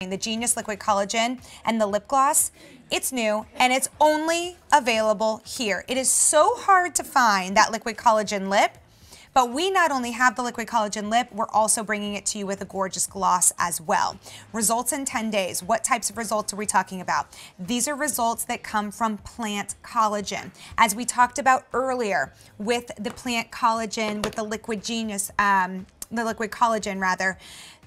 the Genius Liquid Collagen and the lip gloss. It's new and it's only available here. It is so hard to find that liquid collagen lip, but we not only have the liquid collagen lip, we're also bringing it to you with a gorgeous gloss as well. Results in 10 days. What types of results are we talking about? These are results that come from plant collagen. As we talked about earlier with the plant collagen, with the liquid genius, um, the liquid collagen rather,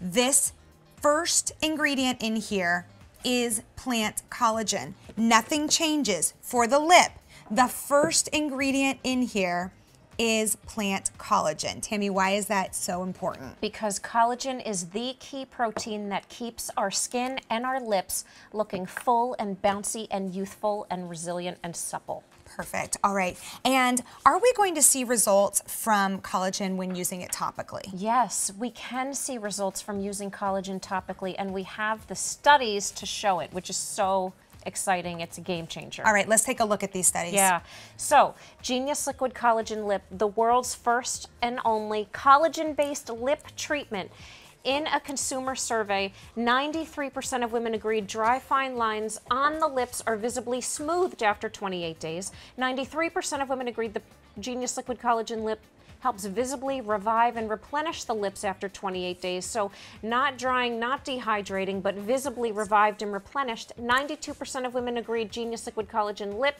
this first ingredient in here is plant collagen. Nothing changes for the lip. The first ingredient in here is plant collagen. Tammy, why is that so important? Because collagen is the key protein that keeps our skin and our lips looking full and bouncy and youthful and resilient and supple. Perfect. All right. And are we going to see results from collagen when using it topically? Yes, we can see results from using collagen topically, and we have the studies to show it, which is so exciting. It's a game changer. All right, let's take a look at these studies. Yeah. So, Genius Liquid Collagen Lip, the world's first and only collagen-based lip treatment in a consumer survey, 93% of women agreed dry fine lines on the lips are visibly smoothed after 28 days. 93% of women agreed the Genius Liquid Collagen Lip helps visibly revive and replenish the lips after 28 days. So not drying, not dehydrating, but visibly revived and replenished. 92% of women agreed Genius Liquid Collagen Lip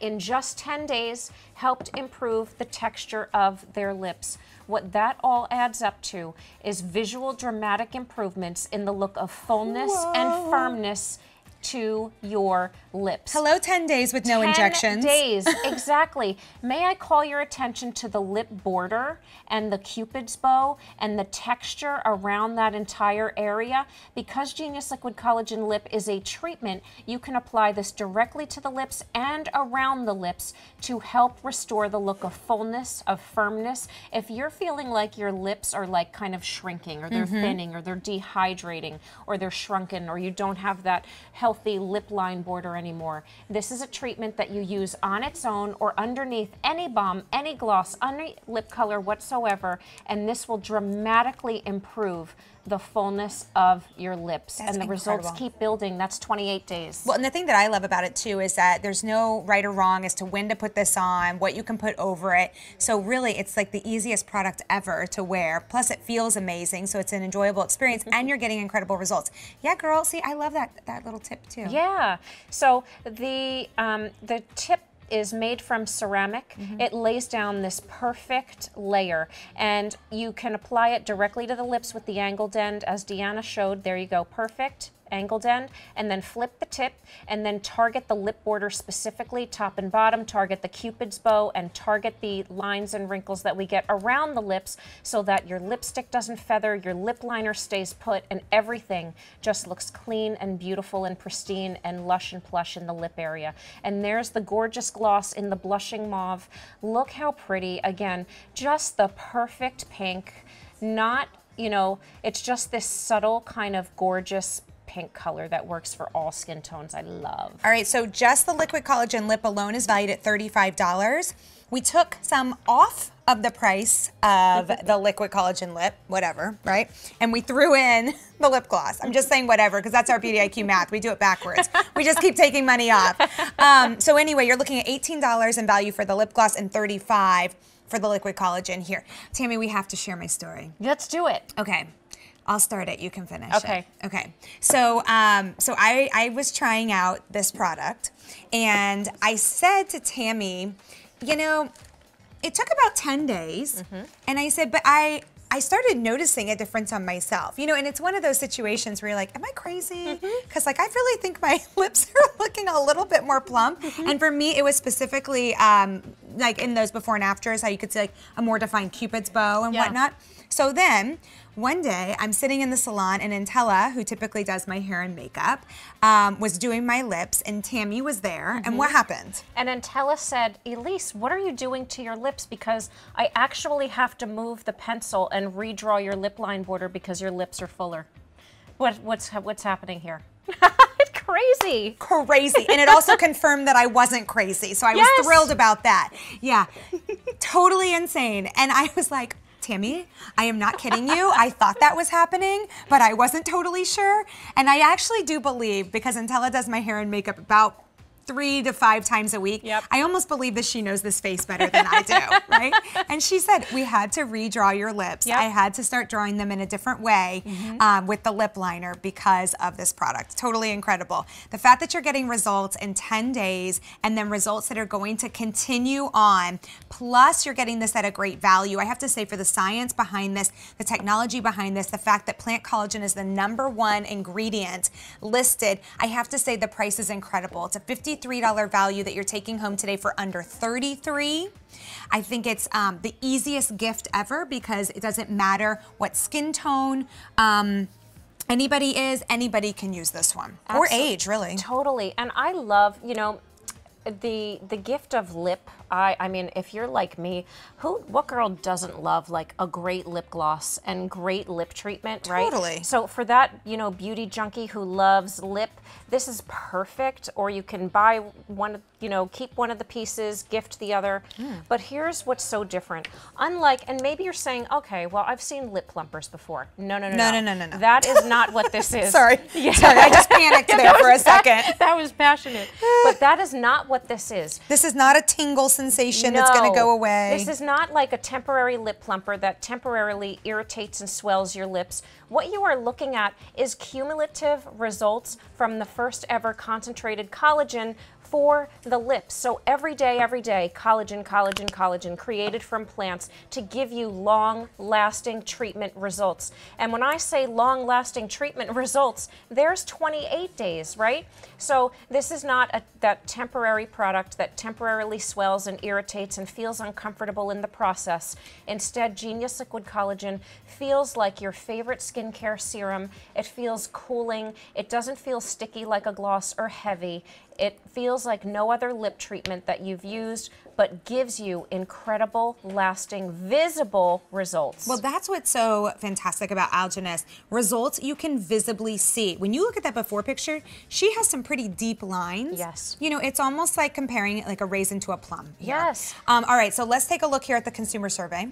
in just 10 days helped improve the texture of their lips. What that all adds up to is visual dramatic improvements in the look of fullness Whoa. and firmness to your lips. Hello, 10 days with no injections. days, exactly. May I call your attention to the lip border and the cupid's bow and the texture around that entire area? Because Genius Liquid Collagen Lip is a treatment, you can apply this directly to the lips and around the lips to help restore the look of fullness, of firmness. If you're feeling like your lips are like kind of shrinking or they're mm -hmm. thinning or they're dehydrating or they're shrunken or you don't have that healthy healthy lip line border anymore. This is a treatment that you use on its own or underneath any balm, any gloss, any lip color whatsoever, and this will dramatically improve the fullness of your lips That's and the incredible. results keep building. That's 28 days. Well, and the thing that I love about it too is that there's no right or wrong as to when to put this on, what you can put over it. So really it's like the easiest product ever to wear. Plus it feels amazing, so it's an enjoyable experience and you're getting incredible results. Yeah, girl, see, I love that that little tip too. Yeah. So the um, the tip is made from ceramic. Mm -hmm. It lays down this perfect layer and you can apply it directly to the lips with the angled end as Deanna showed. There you go, perfect angled end, and then flip the tip, and then target the lip border specifically, top and bottom, target the cupid's bow, and target the lines and wrinkles that we get around the lips so that your lipstick doesn't feather, your lip liner stays put, and everything just looks clean and beautiful and pristine and lush and plush in the lip area. And there's the gorgeous gloss in the blushing mauve. Look how pretty. Again, just the perfect pink. Not, you know, it's just this subtle kind of gorgeous pink color that works for all skin tones. I love. All right, so just the liquid collagen lip alone is valued at $35. We took some off of the price of the liquid collagen lip, whatever, right? And we threw in the lip gloss. I'm just saying whatever because that's our IQ math. We do it backwards. We just keep taking money off. Um, so anyway, you're looking at $18 in value for the lip gloss and 35 for the liquid collagen here. Tammy, we have to share my story. Let's do it. Okay. I'll start it. You can finish. Okay. It. Okay. So, um, so I, I was trying out this product, and I said to Tammy, you know, it took about ten days, mm -hmm. and I said, but I. I started noticing a difference on myself, you know, and it's one of those situations where you're like, "Am I crazy?" Because mm-hmm. mm -hmm. like I really think my lips are looking a little bit more plump. Mm -hmm. And for me, it was specifically um, like in those before and afters, how you could see like a more defined cupid's bow and yeah. whatnot. So then, one day, I'm sitting in the salon, and Intella, who typically does my hair and makeup, um, was doing my lips, and Tammy was there. Mm -hmm. And mm-hmm. what happened? And Intella said, Elise, what are you doing to your lips? Because I actually have to move the pencil and redraw your lip line border because your lips are fuller. What, what's, what's happening here? crazy. Crazy. And it also confirmed that I wasn't crazy. So I yes. was thrilled about that. Yeah. totally insane. And I was like, Tammy, I am not kidding you. I thought that was happening, but I wasn't totally sure. And I actually do believe, because Intella does my hair and makeup about three to five times a week. Yep. I almost believe that she knows this face better than I do, right? And she said, we had to redraw your lips. Yep. I had to start drawing them in a different way mm -hmm. um, with the lip liner because of this product. Totally incredible. The fact that you're getting results in 10 days and then results that are going to continue on, plus you're getting this at a great value. I have to say for the science behind this, the technology behind this, the fact that plant collagen is the number one ingredient listed, I have to say the price is incredible. It's a 50 $53 value that you're taking home today for under 33 I think it's um, the easiest gift ever because it doesn't matter what skin tone, um, anybody is, anybody can use this one. Absolutely. Or age, really. Totally. And I love, you know, the the gift of lip i i mean if you're like me who what girl doesn't love like a great lip gloss and great lip treatment right totally so for that you know beauty junkie who loves lip this is perfect or you can buy one you know keep one of the pieces gift the other mm. but here's what's so different unlike and maybe you're saying okay well i've seen lip plumpers before no no no no no no no, no, no. that is not what this is sorry yeah. sorry i just panicked there for a second that, that was passionate but that is not what what this is. This is not a tingle sensation no, that's going to go away. This is not like a temporary lip plumper that temporarily irritates and swells your lips. What you are looking at is cumulative results from the first ever concentrated collagen for the lips. So every day, every day, collagen, collagen, collagen created from plants to give you long lasting treatment results. And when I say long lasting treatment results, there's 28 days, right? So this is not a, that temporary product that temporarily swells and irritates and feels uncomfortable in the process. Instead, Genius Liquid Collagen feels like your favorite skincare serum. It feels cooling. It doesn't feel sticky like a gloss or heavy. It feels like no other lip treatment that you've used, but gives you incredible, lasting, visible results. Well, that's what's so fantastic about Alginist. Results you can visibly see. When you look at that before picture, she has some pretty deep lines. Yes. You know, it's almost like comparing like a raisin to a plum. Here. Yes. Um, all right, so let's take a look here at the consumer survey.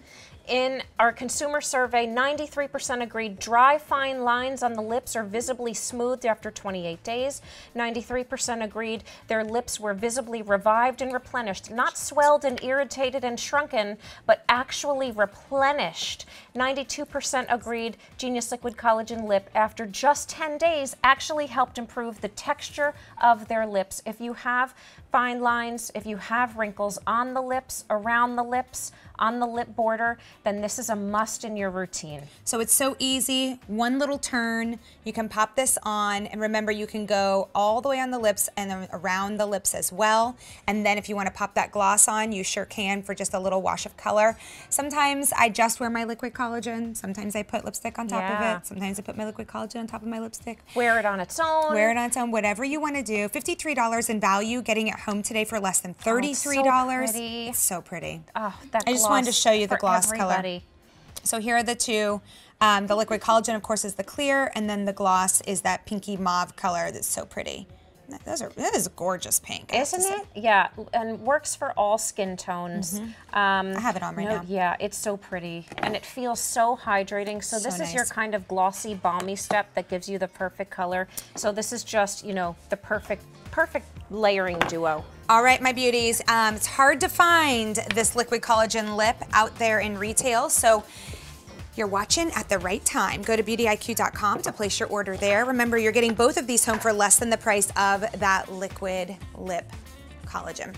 In our consumer survey, 93% agreed dry, fine lines on the lips are visibly smoothed after 28 days. 93% agreed their lips were visibly revived and replenished, not swelled and irritated and shrunken, but actually replenished. 92% agreed Genius Liquid Collagen Lip after just 10 days actually helped improve the texture of their lips. If you have fine lines, if you have wrinkles on the lips, around the lips, on the lip border, then this is a must in your routine. So it's so easy, one little turn, you can pop this on, and remember you can go all the way on the lips and around the lips as well, and then if you wanna pop that gloss on, you sure can for just a little wash of color. Sometimes I just wear my liquid collagen, sometimes I put lipstick on top yeah. of it, sometimes I put my liquid collagen on top of my lipstick. Wear it on its own. Wear it on its own, whatever you wanna do. $53 in value, getting it home today for less than $33. Oh, it's so pretty. It's so pretty. Oh, I just wanted to show you the gloss color. Buddy. So here are the two. Um, the liquid collagen, of course, is the clear, and then the gloss is that pinky mauve color that's so pretty. Those are that is gorgeous pink, isn't it? Yeah, and works for all skin tones. Mm -hmm. um, I have it on right no, now. Yeah, it's so pretty, and it feels so hydrating. So, so this nice. is your kind of glossy, balmy step that gives you the perfect color. So this is just you know the perfect, perfect layering duo. All right, my beauties. Um, it's hard to find this liquid collagen lip out there in retail, so. You're watching at the right time. Go to beautyiq.com to place your order there. Remember, you're getting both of these home for less than the price of that liquid lip collagen.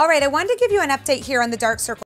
All right, I wanted to give you an update here on the dark circle.